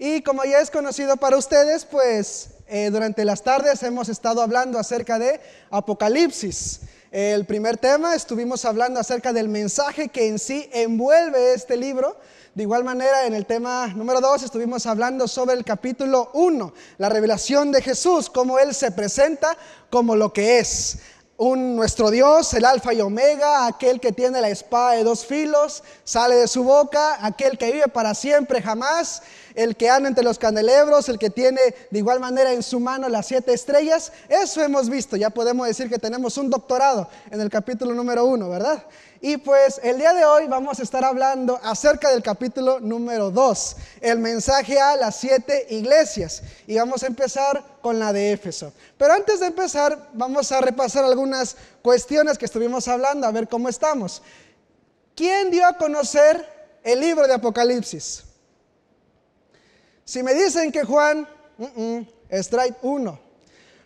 Y como ya es conocido para ustedes, pues eh, durante las tardes hemos estado hablando acerca de Apocalipsis. El primer tema estuvimos hablando acerca del mensaje que en sí envuelve este libro. De igual manera, en el tema número dos estuvimos hablando sobre el capítulo 1, la revelación de Jesús, cómo Él se presenta como lo que es un, nuestro Dios, el Alfa y Omega, aquel que tiene la espada de dos filos, sale de su boca, aquel que vive para siempre, jamás, el que anda entre los candelebros, el que tiene de igual manera en su mano las siete estrellas. Eso hemos visto, ya podemos decir que tenemos un doctorado en el capítulo número uno, ¿verdad? Y pues el día de hoy vamos a estar hablando acerca del capítulo número 2, el mensaje a las siete iglesias. Y vamos a empezar con la de Éfeso. Pero antes de empezar, vamos a repasar algunas cuestiones que estuvimos hablando, a ver cómo estamos. ¿Quién dio a conocer el libro de Apocalipsis? Si me dicen que Juan, strike 1.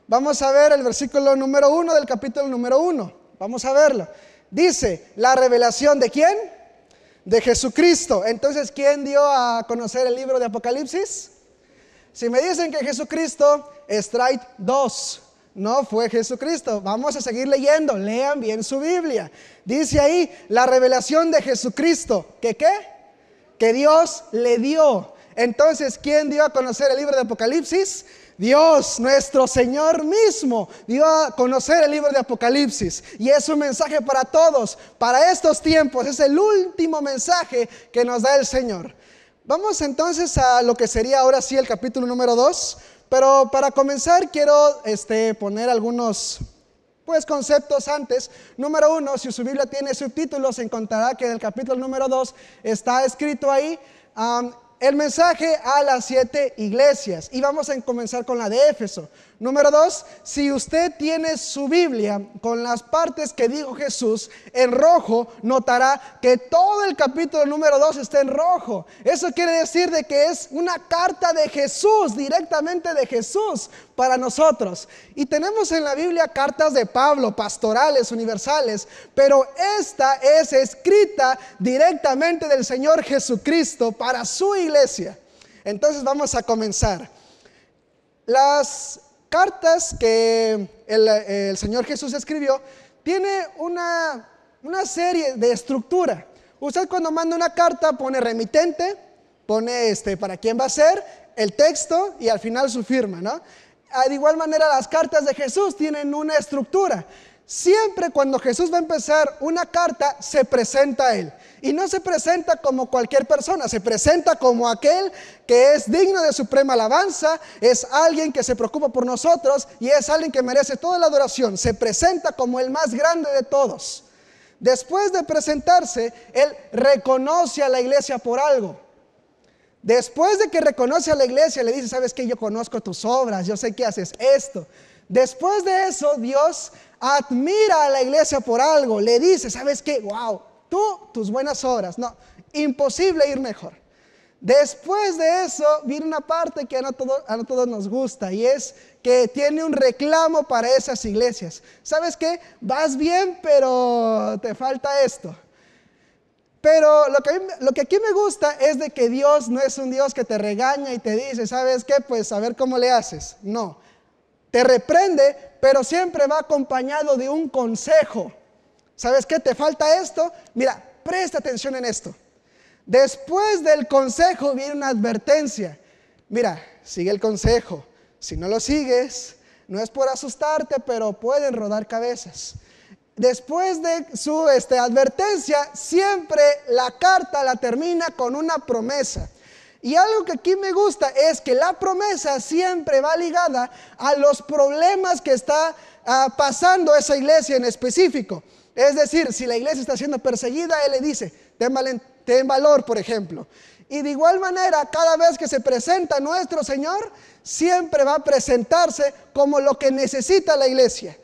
Vamos a ver el versículo número 1 del capítulo número 1. Vamos a verlo. Dice, la revelación de quién? De Jesucristo. Entonces, ¿quién dio a conocer el libro de Apocalipsis? Si me dicen que Jesucristo, strike 2. No fue Jesucristo. Vamos a seguir leyendo. Lean bien su Biblia. Dice ahí la revelación de Jesucristo. ¿Que qué? Que Dios le dio. Entonces, ¿quién dio a conocer el libro de Apocalipsis? Dios, nuestro Señor mismo, dio a conocer el libro de Apocalipsis. Y es un mensaje para todos, para estos tiempos. Es el último mensaje que nos da el Señor. Vamos entonces a lo que sería ahora sí el capítulo número 2. Pero para comenzar quiero este, poner algunos pues conceptos antes. Número uno, si su Biblia tiene subtítulos, encontrará que en el capítulo número 2 está escrito ahí el mensaje a las siete iglesias. Y vamos a comenzar con la de Éfeso. Número dos, si usted tiene su Biblia con las partes que dijo Jesús en rojo, notará que todo el capítulo número dos está en rojo. Eso quiere decir de que es una carta de Jesús, directamente de Jesús para nosotros. Y tenemos en la Biblia cartas de Pablo, pastorales, universales, pero esta es escrita directamente del Señor Jesucristo para su iglesia. Entonces vamos a comenzar. Las cartas que el, Señor Jesús escribió, tiene una, serie de estructura. Usted cuando manda una carta pone remitente, pone este para quién va a ser, el texto y al final su firma, ¿no? Ah, de igual manera las cartas de Jesús tienen una estructura. Siempre cuando Jesús va a empezar una carta, se presenta a él. Y no se presenta como cualquier persona, se presenta como aquel que es digno de suprema alabanza, es alguien que se preocupa por nosotros y es alguien que merece toda la adoración. Se presenta como el más grande de todos. Después de presentarse, él reconoce a la iglesia por algo. Después de que reconoce a la iglesia, le dice, sabes que yo conozco tus obras, yo sé que haces esto, Después de eso, Dios admira a la iglesia por algo. Le dice, ¿sabes qué? Wow, tú, tus buenas obras. No, imposible ir mejor. Después de eso, viene una parte que a no, todos nos gusta y es que tiene un reclamo para esas iglesias. ¿Sabes qué? Vas bien, pero te falta esto. Pero lo que, lo que, aquí me gusta es de que Dios no es un Dios que te regaña y te dice, ¿sabes qué? Pues a ver cómo le haces. No, te reprende, pero siempre va acompañado de un consejo. ¿Sabes qué? ¿Te falta esto? Mira, presta atención en esto. Después del consejo viene una advertencia. Mira, sigue el consejo. Si no lo sigues, no es por asustarte, pero pueden rodar cabezas. Después de su este, advertencia, siempre la carta la termina con una promesa. Y algo que aquí me gusta es que la promesa siempre va ligada a los problemas que está ah, pasando esa iglesia en específico. Es decir, si la iglesia está siendo perseguida, Él le dice, ten, ten valor, por ejemplo. Y de igual manera, cada vez que se presenta nuestro Señor, siempre va a presentarse como lo que necesita la iglesia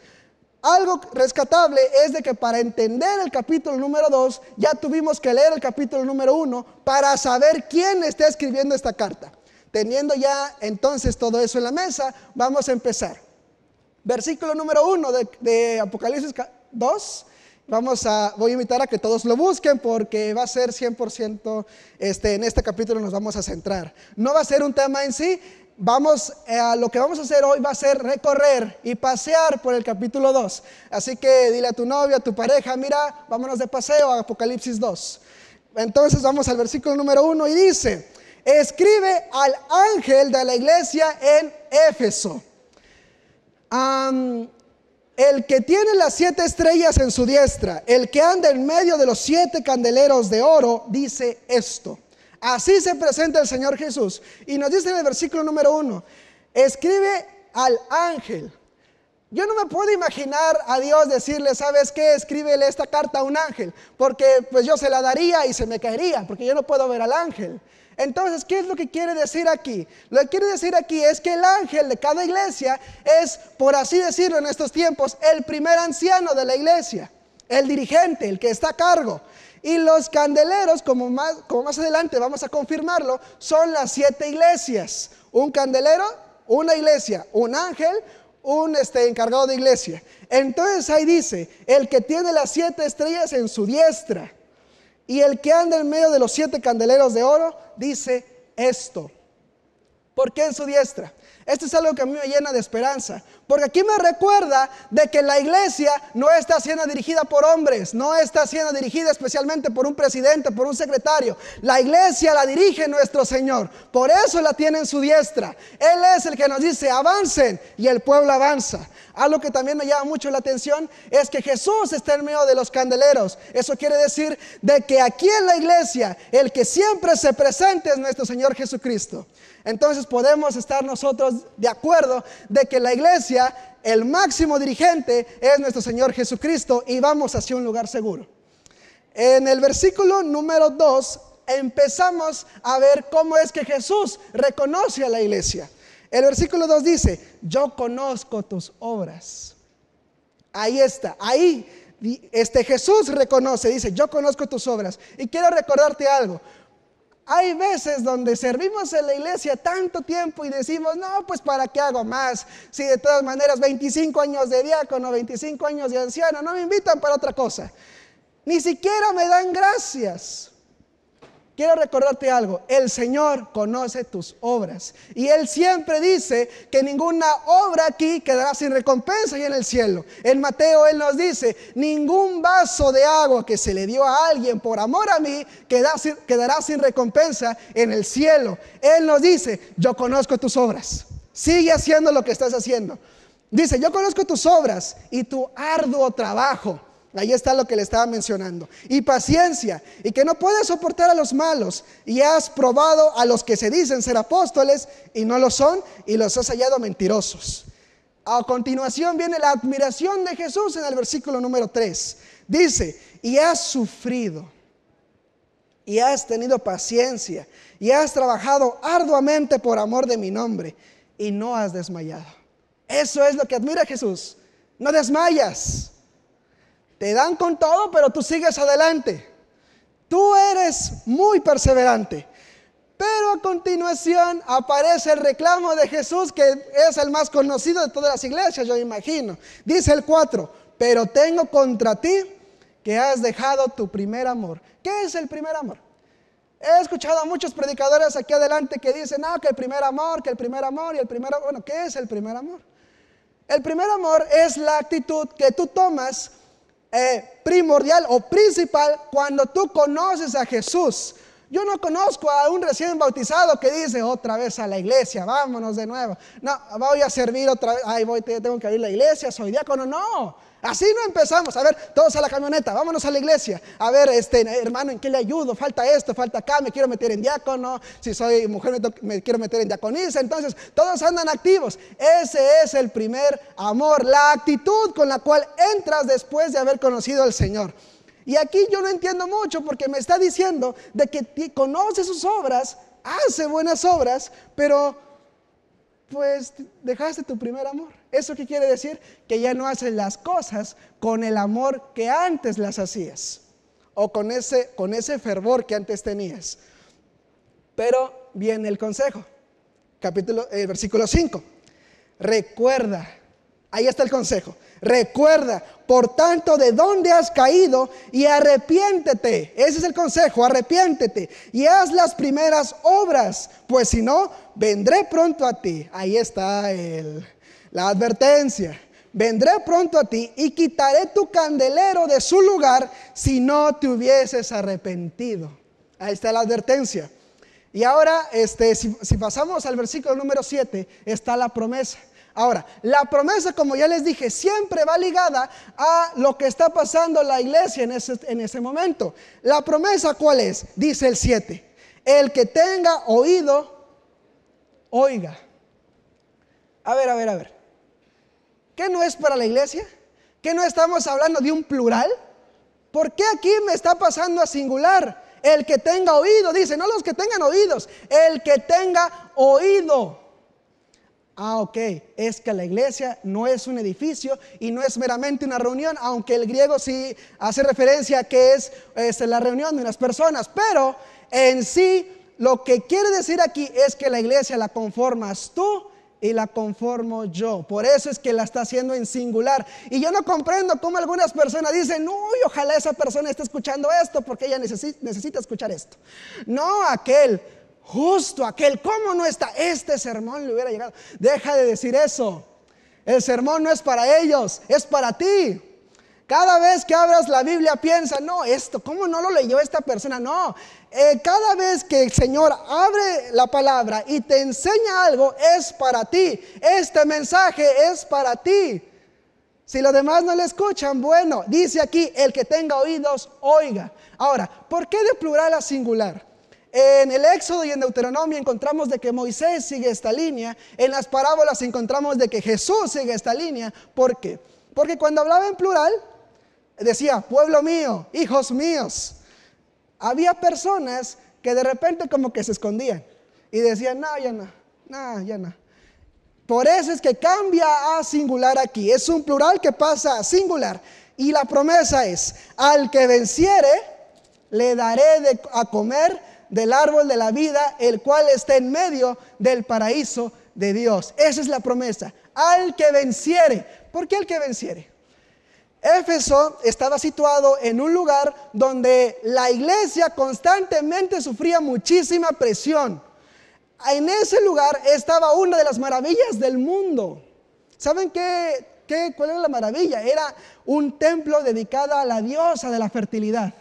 algo rescatable es de que para entender el capítulo número 2 ya tuvimos que leer el capítulo número 1 para saber quién está escribiendo esta carta. Teniendo ya entonces todo eso en la mesa, vamos a empezar. Versículo número 1 de, Apocalipsis 2. Vamos a, voy a invitar a que todos lo busquen porque va a ser 100% este, en este capítulo nos vamos a centrar. No va a ser un tema en sí, vamos eh, a lo que vamos a hacer hoy va a ser recorrer y pasear por el capítulo 2. Así que dile a tu novio, a tu pareja, mira, vámonos de paseo a Apocalipsis 2. Entonces vamos al versículo número 1 y dice, escribe al ángel de la iglesia en Éfeso. el que tiene las siete estrellas en su diestra, el que anda en medio de los siete candeleros de oro, dice esto. Así se presenta el Señor Jesús. Y nos dice en el versículo número uno, escribe al ángel. Yo no me puedo imaginar a Dios decirle, ¿sabes qué? Escríbele esta carta a un ángel, porque pues yo se la daría y se me caería, porque yo no puedo ver al ángel. Entonces, ¿qué es lo que quiere decir aquí? Lo que quiere decir aquí es que el ángel de cada iglesia es, por así decirlo en estos tiempos, el primer anciano de la iglesia, el dirigente, el que está a cargo. Y los candeleros, como más, como más adelante vamos a confirmarlo, son las siete iglesias. Un candelero, una iglesia, un ángel, un este, encargado de iglesia. Entonces ahí dice, el que tiene las siete estrellas en su diestra y el que anda en medio de los siete candeleros de oro, dice esto. ¿Por qué en su diestra? Esto es algo que a mí me llena de esperanza, porque aquí me recuerda de que la iglesia no está siendo dirigida por hombres, no está siendo dirigida especialmente por un presidente, por un secretario. La iglesia la dirige nuestro Señor, por eso la tiene en su diestra. Él es el que nos dice, avancen, y el pueblo avanza. Algo que también me llama mucho la atención es que Jesús está en medio de los candeleros. Eso quiere decir de que aquí en la iglesia el que siempre se presente es nuestro Señor Jesucristo. Entonces podemos estar nosotros de acuerdo de que la iglesia, el máximo dirigente es nuestro Señor Jesucristo y vamos hacia un lugar seguro. En el versículo número 2 empezamos a ver cómo es que Jesús reconoce a la iglesia. El versículo 2 dice, yo conozco tus obras. Ahí está, ahí este Jesús reconoce, dice, yo conozco tus obras. Y quiero recordarte algo, hay veces donde servimos en la iglesia tanto tiempo y decimos, no, pues para qué hago más. Si de todas maneras 25 años de diácono, 25 años de anciano, no me invitan para otra cosa. Ni siquiera me dan gracias quiero recordarte algo, el Señor conoce tus obras y Él siempre dice que ninguna obra aquí quedará sin recompensa y en el cielo. En Mateo Él nos dice, ningún vaso de agua que se le dio a alguien por amor a mí quedará sin, recompensa en el cielo. Él nos dice, yo conozco tus obras, sigue haciendo lo que estás haciendo. Dice, yo conozco tus obras y tu arduo trabajo Ahí está lo que le estaba mencionando. Y paciencia, y que no puedes soportar a los malos, y has probado a los que se dicen ser apóstoles y no lo son, y los has hallado mentirosos. A continuación viene la admiración de Jesús en el versículo número 3. Dice, y has sufrido, y has tenido paciencia, y has trabajado arduamente por amor de mi nombre, y no has desmayado. Eso es lo que admira Jesús. No desmayas. Te dan con todo, pero tú sigues adelante. Tú eres muy perseverante. Pero a continuación aparece el reclamo de Jesús, que es el más conocido de todas las iglesias, yo imagino. Dice el 4, pero tengo contra ti que has dejado tu primer amor. ¿Qué es el primer amor? He escuchado a muchos predicadores aquí adelante que dicen, no, ah, que el primer amor, que el primer amor y el primer amor. Bueno, ¿qué es el primer amor? El primer amor es la actitud que tú tomas eh, primordial o principal cuando tú conoces a Jesús. Yo no conozco a un recién bautizado que dice otra vez a la iglesia, vámonos de nuevo. No, voy a servir otra vez, ay, voy, tengo que abrir la iglesia, soy diácono. No, así no empezamos. A ver, todos a la camioneta, vámonos a la iglesia. A ver, este, hermano, ¿en qué le ayudo? Falta esto, falta acá, me quiero meter en diácono. Si soy mujer, me, me quiero meter en diaconisa. Entonces, todos andan activos. Ese es el primer amor, la actitud con la cual entras después de haber conocido al Señor. Y aquí yo no entiendo mucho porque me está diciendo de que conoce sus obras, hace buenas obras, pero pues dejaste tu primer amor. ¿Eso qué quiere decir? Que ya no haces las cosas con el amor que antes las hacías o con ese, con ese fervor que antes tenías. Pero viene el consejo, capítulo, eh, versículo 5. Recuerda, ahí está el consejo. Recuerda, por tanto, de dónde has caído y arrepiéntete. Ese es el consejo, arrepiéntete y haz las primeras obras, pues si no, vendré pronto a ti. Ahí está la advertencia. Vendré pronto a ti y quitaré tu candelero de su lugar si no te hubieses arrepentido. Ahí está la advertencia. Y ahora, este, si pasamos al versículo número 7, está la promesa. Ahora, la promesa, como ya les dije, siempre va ligada a lo que está pasando la iglesia en ese, en ese momento. La promesa, ¿cuál es? Dice el 7. El que tenga oído, oiga. A ver, a ver, a ver. ¿Qué no es para la iglesia? ¿Qué no estamos hablando de un plural? ¿Por qué aquí me está pasando a singular? El que tenga oído, dice, no los que tengan oídos, el que tenga oído. Ah, ok, es que la iglesia no es un edificio y no es meramente una reunión, aunque el griego sí hace referencia a que es, este, la reunión de unas personas, pero en sí lo que quiere decir aquí es que la iglesia la conformas tú y la conformo yo. Por eso es que la está haciendo en singular. Y yo no comprendo cómo algunas personas dicen, uy, ojalá esa persona esté escuchando esto porque ella necesita escuchar esto. No, aquel. Justo aquel, ¿cómo no está? Este sermón le hubiera llegado. Deja de decir eso. El sermón no es para ellos, es para ti. Cada vez que abras la Biblia piensa, no, esto, ¿cómo no lo leyó esta persona? No, eh, cada vez que el Señor abre la palabra y te enseña algo, es para ti. Este mensaje es para ti. Si los demás no le escuchan, bueno, dice aquí, el que tenga oídos, oiga. Ahora, ¿por qué de plural a singular? En el Éxodo y en Deuteronomio encontramos de que Moisés sigue esta línea. En las parábolas encontramos de que Jesús sigue esta línea. ¿Por qué? Porque cuando hablaba en plural, decía, pueblo mío, hijos míos. Había personas que de repente como que se escondían y decían, no, ya no, no, ya no. Por eso es que cambia a singular aquí. Es un plural que pasa a singular. Y la promesa es, al que venciere, le daré a comer del árbol de la vida, el cual está en medio del paraíso de Dios. Esa es la promesa. Al que venciere. ¿Por qué al que venciere? Éfeso estaba situado en un lugar donde la iglesia constantemente sufría muchísima presión. En ese lugar estaba una de las maravillas del mundo. ¿Saben qué, qué cuál era la maravilla? Era un templo dedicado a la diosa de la fertilidad.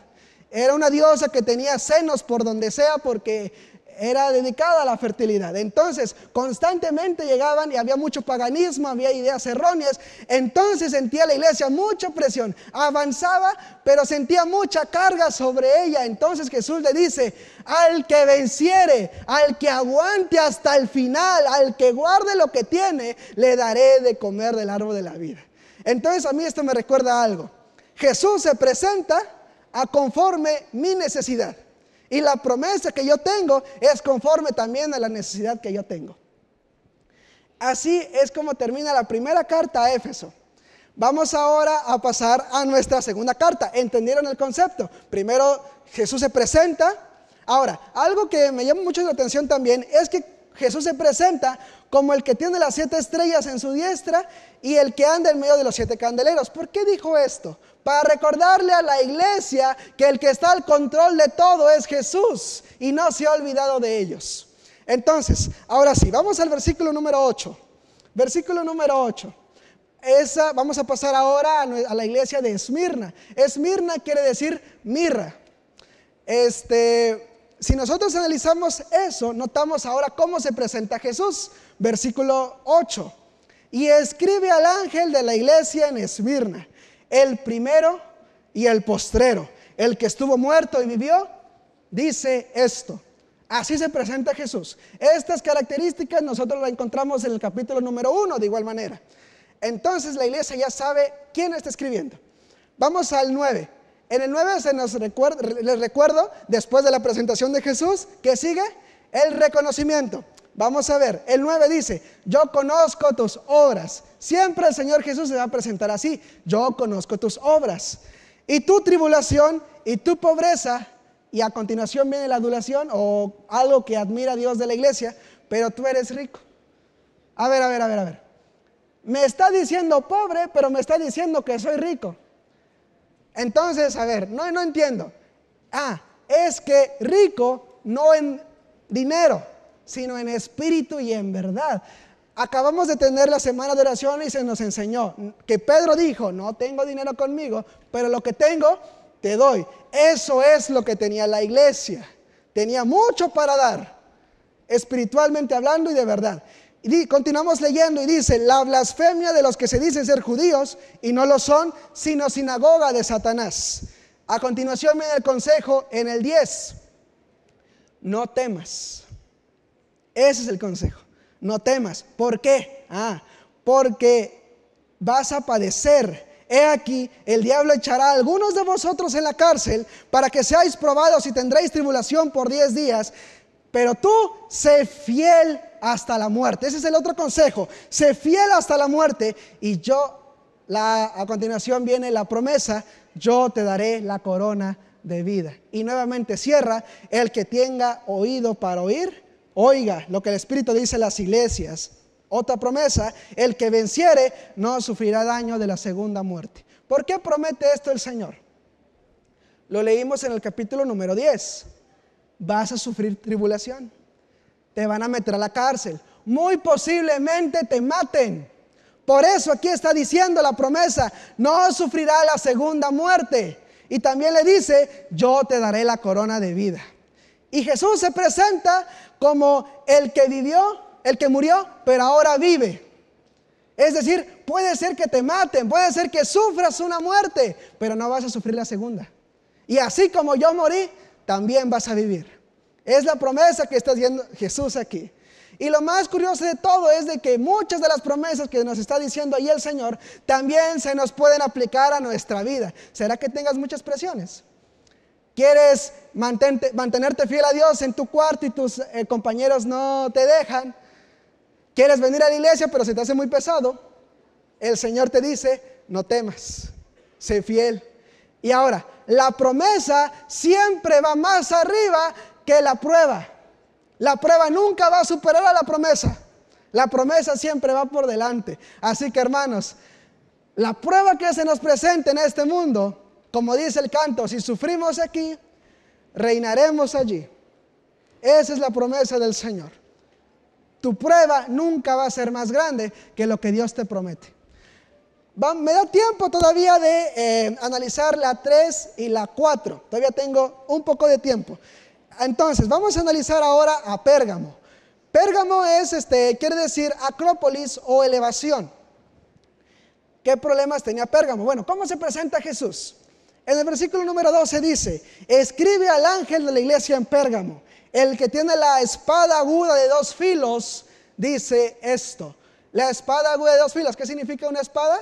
Era una diosa que tenía senos por donde sea porque era dedicada a la fertilidad. Entonces, constantemente llegaban y había mucho paganismo, había ideas erróneas. Entonces sentía la iglesia mucha presión. Avanzaba, pero sentía mucha carga sobre ella. Entonces Jesús le dice, al que venciere, al que aguante hasta el final, al que guarde lo que tiene, le daré de comer del árbol de la vida. Entonces a mí esto me recuerda algo. Jesús se presenta a conforme mi necesidad. Y la promesa que yo tengo es conforme también a la necesidad que yo tengo. Así es como termina la primera carta a Éfeso. Vamos ahora a pasar a nuestra segunda carta. ¿Entendieron el concepto? Primero Jesús se presenta. Ahora, algo que me llama mucho la atención también es que Jesús se presenta como el que tiene las siete estrellas en su diestra y el que anda en medio de los siete candeleros. ¿Por qué dijo esto? para recordarle a la iglesia que el que está al control de todo es Jesús y no se ha olvidado de ellos. Entonces, ahora sí, vamos al versículo número 8. Versículo número 8. Esa, vamos a pasar ahora a la iglesia de Esmirna. Esmirna quiere decir mirra. Este, si nosotros analizamos eso, notamos ahora cómo se presenta Jesús. Versículo 8. Y escribe al ángel de la iglesia en Esmirna el primero y el postrero, el que estuvo muerto y vivió, dice esto. Así se presenta Jesús. Estas características nosotros las encontramos en el capítulo número uno de igual manera. Entonces la iglesia ya sabe quién está escribiendo. Vamos al 9. En el 9 se nos recuerda, les recuerdo, después de la presentación de Jesús, que sigue el reconocimiento. Vamos a ver, el 9 dice, yo conozco tus obras. Siempre el Señor Jesús se va a presentar así, yo conozco tus obras. Y tu tribulación y tu pobreza, y a continuación viene la adulación o algo que admira a Dios de la iglesia, pero tú eres rico. A ver, a ver, a ver, a ver. Me está diciendo pobre, pero me está diciendo que soy rico. Entonces, a ver, no, no entiendo. Ah, es que rico no en dinero sino en espíritu y en verdad. Acabamos de tener la semana de oración y se nos enseñó que Pedro dijo, no tengo dinero conmigo, pero lo que tengo te doy. Eso es lo que tenía la iglesia. Tenía mucho para dar, espiritualmente hablando y de verdad. Y continuamos leyendo y dice, la blasfemia de los que se dicen ser judíos y no lo son, sino sinagoga de Satanás. A continuación viene el consejo en el 10. No temas. Ese es el consejo. No temas. ¿Por qué? Ah, porque vas a padecer. He aquí, el diablo echará a algunos de vosotros en la cárcel para que seáis probados y tendréis tribulación por 10 días. Pero tú sé fiel hasta la muerte. Ese es el otro consejo. Sé fiel hasta la muerte. Y yo, la, a continuación viene la promesa, yo te daré la corona de vida. Y nuevamente cierra, el que tenga oído para oír Oiga lo que el Espíritu dice en las iglesias. Otra promesa, el que venciere no sufrirá daño de la segunda muerte. ¿Por qué promete esto el Señor? Lo leímos en el capítulo número 10. Vas a sufrir tribulación. Te van a meter a la cárcel. Muy posiblemente te maten. Por eso aquí está diciendo la promesa, no sufrirá la segunda muerte. Y también le dice, yo te daré la corona de vida. Y Jesús se presenta como el que vivió, el que murió, pero ahora vive. Es decir, puede ser que te maten, puede ser que sufras una muerte, pero no vas a sufrir la segunda. Y así como yo morí, también vas a vivir. Es la promesa que está haciendo Jesús aquí. Y lo más curioso de todo es de que muchas de las promesas que nos está diciendo ahí el Señor también se nos pueden aplicar a nuestra vida. ¿Será que tengas muchas presiones? quieres mantenerte fiel a Dios en tu cuarto y tus eh, compañeros no te dejan, quieres venir a la iglesia pero se te hace muy pesado, el Señor te dice, no temas, sé fiel. Y ahora, la promesa siempre va más arriba que la prueba. La prueba nunca va a superar a la promesa. La promesa siempre va por delante. Así que hermanos, la prueba que se nos presenta en este mundo como dice el canto, si sufrimos aquí, reinaremos allí. Esa es la promesa del Señor. Tu prueba nunca va a ser más grande que lo que Dios te promete. me da tiempo todavía de eh, analizar la 3 y la 4. Todavía tengo un poco de tiempo. Entonces, vamos a analizar ahora a Pérgamo. Pérgamo es, este, quiere decir acrópolis o elevación. ¿Qué problemas tenía Pérgamo? Bueno, ¿cómo se presenta Jesús? En el versículo número 12 dice, escribe al ángel de la iglesia en Pérgamo, el que tiene la espada aguda de dos filos, dice esto. La espada aguda de dos filos, ¿qué significa una espada?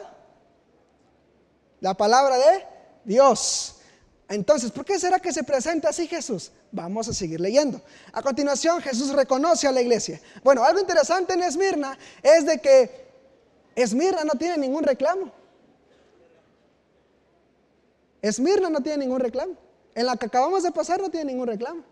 La palabra de Dios. Entonces, ¿por qué será que se presenta así Jesús? Vamos a seguir leyendo. A continuación, Jesús reconoce a la iglesia. Bueno, algo interesante en Esmirna es de que Esmirna no tiene ningún reclamo. Esmirna no tiene ningún reclamo. En la que acabamos de pasar no tiene ningún reclamo.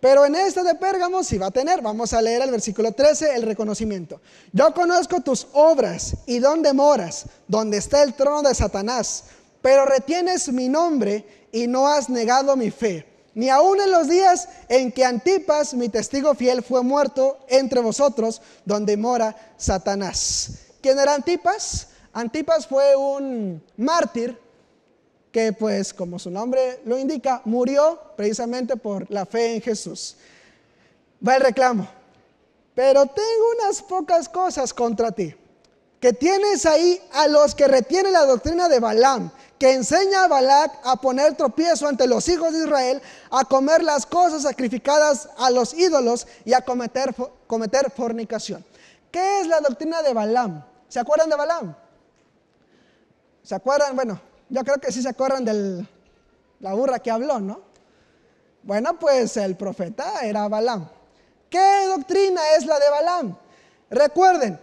Pero en esta de Pérgamo sí va a tener. Vamos a leer el versículo 13, el reconocimiento. Yo conozco tus obras y dónde moras, donde está el trono de Satanás. Pero retienes mi nombre y no has negado mi fe. Ni aún en los días en que Antipas, mi testigo fiel, fue muerto entre vosotros, donde mora Satanás. ¿Quién era Antipas? Antipas fue un mártir que pues como su nombre lo indica, murió precisamente por la fe en Jesús. Va el reclamo, pero tengo unas pocas cosas contra ti, que tienes ahí a los que retienen la doctrina de Balaam, que enseña a Balac a poner tropiezo ante los hijos de Israel, a comer las cosas sacrificadas a los ídolos y a cometer, cometer fornicación. ¿Qué es la doctrina de Balaam? ¿Se acuerdan de Balaam? ¿Se acuerdan? Bueno, yo creo que sí se acuerdan de la burra que habló, ¿no? Bueno, pues el profeta era Balaam. ¿Qué doctrina es la de Balaam? Recuerden,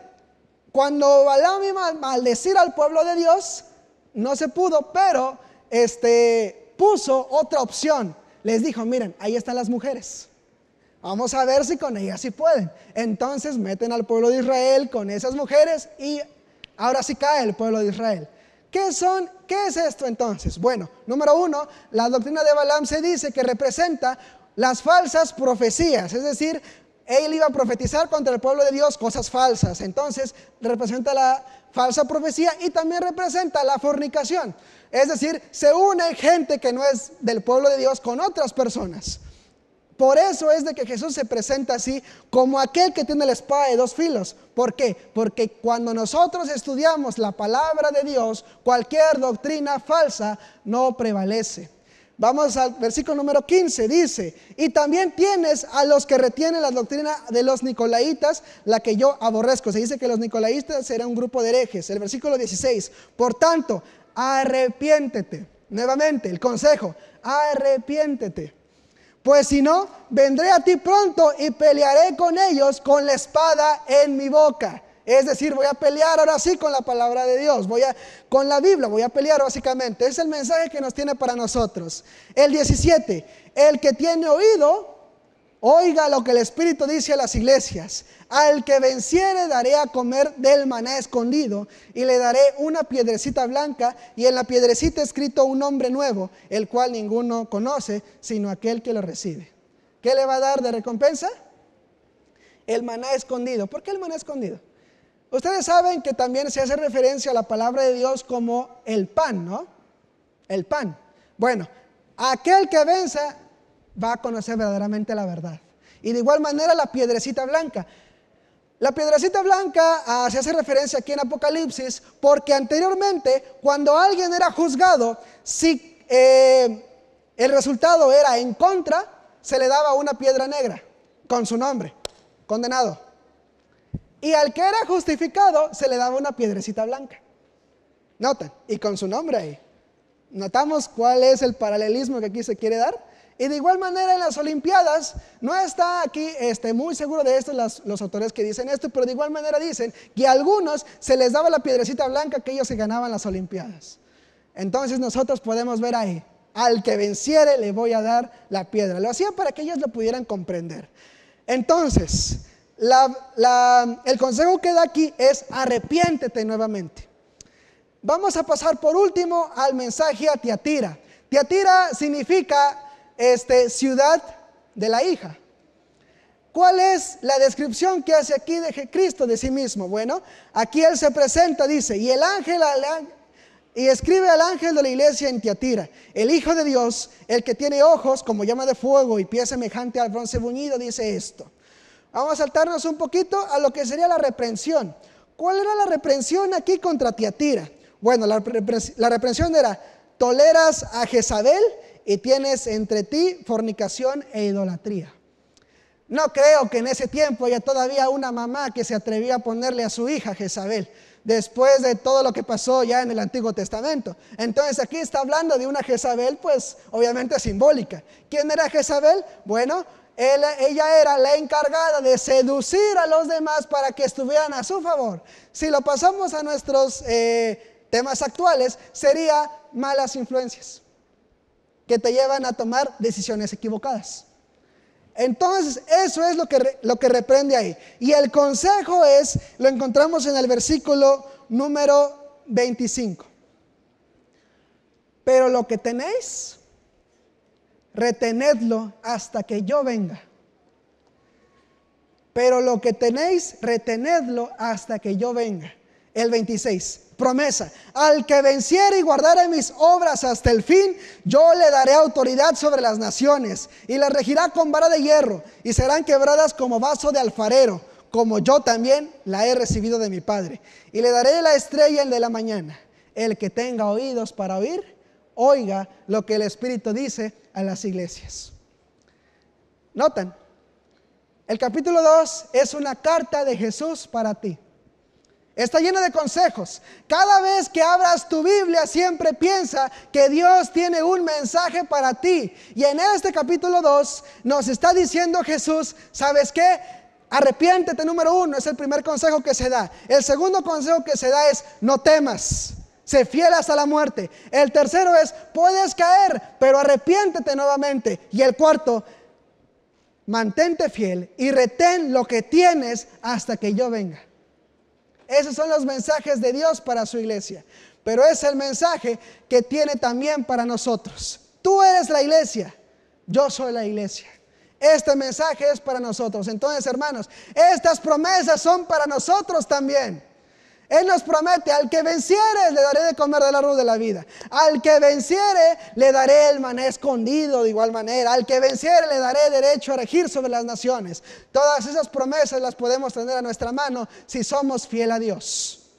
cuando Balaam iba a maldecir al pueblo de Dios, no se pudo, pero este puso otra opción. Les dijo, miren, ahí están las mujeres. Vamos a ver si con ellas sí pueden. Entonces meten al pueblo de Israel con esas mujeres y ahora sí cae el pueblo de Israel. ¿Qué son? ¿Qué es esto entonces? Bueno, número uno, la doctrina de Balaam se dice que representa las falsas profecías, es decir, él iba a profetizar contra el pueblo de Dios cosas falsas. Entonces representa la falsa profecía y también representa la fornicación. Es decir, se une gente que no es del pueblo de Dios con otras personas. Por eso es de que Jesús se presenta así como aquel que tiene la espada de dos filos. ¿Por qué? Porque cuando nosotros estudiamos la palabra de Dios, cualquier doctrina falsa no prevalece. Vamos al versículo número 15, dice, y también tienes a los que retienen la doctrina de los nicolaitas, la que yo aborrezco. Se dice que los nicolaitas eran un grupo de herejes. El versículo 16, por tanto, arrepiéntete. Nuevamente, el consejo, arrepiéntete. Pues si no, vendré a ti pronto y pelearé con ellos con la espada en mi boca. Es decir, voy a pelear ahora sí con la palabra de Dios, voy a con la Biblia, voy a pelear básicamente. Es el mensaje que nos tiene para nosotros. El 17, el que tiene oído, oiga lo que el Espíritu dice a las iglesias. Al que venciere daré a comer del maná escondido y le daré una piedrecita blanca y en la piedrecita escrito un nombre nuevo, el cual ninguno conoce sino aquel que lo recibe. ¿Qué le va a dar de recompensa? El maná escondido. ¿Por qué el maná escondido? Ustedes saben que también se hace referencia a la palabra de Dios como el pan, ¿no? El pan. Bueno, aquel que venza va a conocer verdaderamente la verdad. Y de igual manera la piedrecita blanca. La piedrecita blanca ah, se hace referencia aquí en Apocalipsis porque anteriormente cuando alguien era juzgado, si eh, el resultado era en contra, se le daba una piedra negra con su nombre, condenado. Y al que era justificado, se le daba una piedrecita blanca. Notan, y con su nombre ahí. ¿Notamos cuál es el paralelismo que aquí se quiere dar? Y de igual manera en las Olimpiadas, no está aquí este, muy seguro de esto los autores que dicen esto, pero de igual manera dicen que a algunos se les daba la piedrecita blanca que ellos se ganaban las Olimpiadas. Entonces nosotros podemos ver ahí, al que venciere le voy a dar la piedra. Lo hacían para que ellos lo pudieran comprender. Entonces, el consejo que da aquí es arrepiéntete nuevamente. Vamos a pasar por último al mensaje a Tiatira. Tiatira significa este, ciudad de la hija. ¿Cuál es la descripción que hace aquí de Cristo de sí mismo? Bueno, aquí él se presenta, dice, y el ángel, y escribe al ángel de la iglesia en Tiatira, el Hijo de Dios, el que tiene ojos como llama de fuego y pie semejante al bronce buñido, dice esto. Vamos a saltarnos un poquito a lo que sería la reprensión. ¿Cuál era la reprensión aquí contra Tiatira? Bueno, la, reprensión era, toleras a Jezabel y tienes entre ti fornicación e idolatría. No creo que en ese tiempo haya todavía una mamá que se atrevía a ponerle a su hija Jezabel, después de todo lo que pasó ya en el Antiguo Testamento. Entonces aquí está hablando de una Jezabel, pues obviamente simbólica. ¿Quién era Jezabel? Bueno, ella era la encargada de seducir a los demás para que estuvieran a su favor. Si lo pasamos a nuestros eh, temas actuales, sería malas influencias que te llevan a tomar decisiones equivocadas. Entonces, eso es lo que, lo que reprende ahí. Y el consejo es, lo encontramos en el versículo número 25. Pero lo que tenéis, retenedlo hasta que yo venga. Pero lo que tenéis, retenedlo hasta que yo venga. El 26 promesa. Al que venciere y guardare mis obras hasta el fin, yo le daré autoridad sobre las naciones y las regirá con vara de hierro y serán quebradas como vaso de alfarero, como yo también la he recibido de mi Padre. Y le daré la estrella el de la mañana. El que tenga oídos para oír, oiga lo que el Espíritu dice a las iglesias. Notan, el capítulo 2 es una carta de Jesús para ti. Está llena de consejos. Cada vez que abras tu Biblia, siempre piensa que Dios tiene un mensaje para ti. Y en este capítulo 2 nos está diciendo Jesús, ¿sabes qué? Arrepiéntete número uno, es el primer consejo que se da. El segundo consejo que se da es, no temas, sé fiel hasta la muerte. El tercero es, puedes caer, pero arrepiéntete nuevamente. Y el cuarto, mantente fiel y retén lo que tienes hasta que yo venga. Esos son los mensajes de Dios para su iglesia. Pero es el mensaje que tiene también para nosotros. Tú eres la iglesia, yo soy la iglesia. Este mensaje es para nosotros. Entonces, hermanos, estas promesas son para nosotros también. Él nos promete, al que venciere le daré de comer de la árbol de la vida. Al que venciere le daré el mané escondido de igual manera. Al que venciere le daré derecho a regir sobre las naciones. Todas esas promesas las podemos tener a nuestra mano si somos fiel a Dios.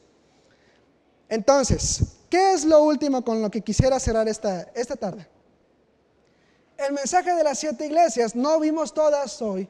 Entonces, ¿qué es lo último con lo que quisiera cerrar esta, esta tarde? El mensaje de las siete iglesias, no vimos todas hoy,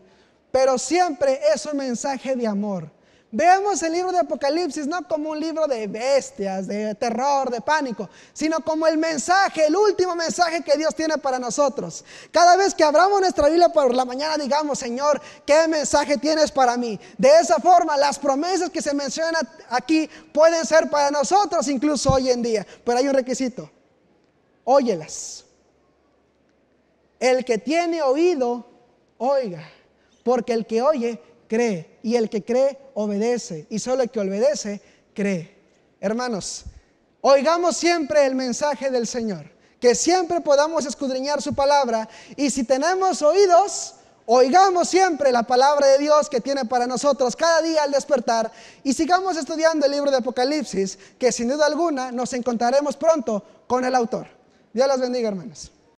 pero siempre es un mensaje de amor Veamos el libro de Apocalipsis no como un libro de bestias, de terror, de pánico, sino como el mensaje, el último mensaje que Dios tiene para nosotros. Cada vez que abramos nuestra Biblia por la mañana, digamos, Señor, ¿qué mensaje tienes para mí? De esa forma, las promesas que se mencionan aquí pueden ser para nosotros incluso hoy en día. Pero hay un requisito. Óyelas. El que tiene oído, oiga, porque el que oye, cree y el que cree obedece, y solo el que obedece cree. Hermanos, oigamos siempre el mensaje del Señor, que siempre podamos escudriñar su palabra, y si tenemos oídos, Oigamos siempre la palabra de Dios que tiene para nosotros cada día al despertar y sigamos estudiando el libro de Apocalipsis, que sin duda alguna nos encontraremos pronto con el autor. Dios los bendiga, hermanos.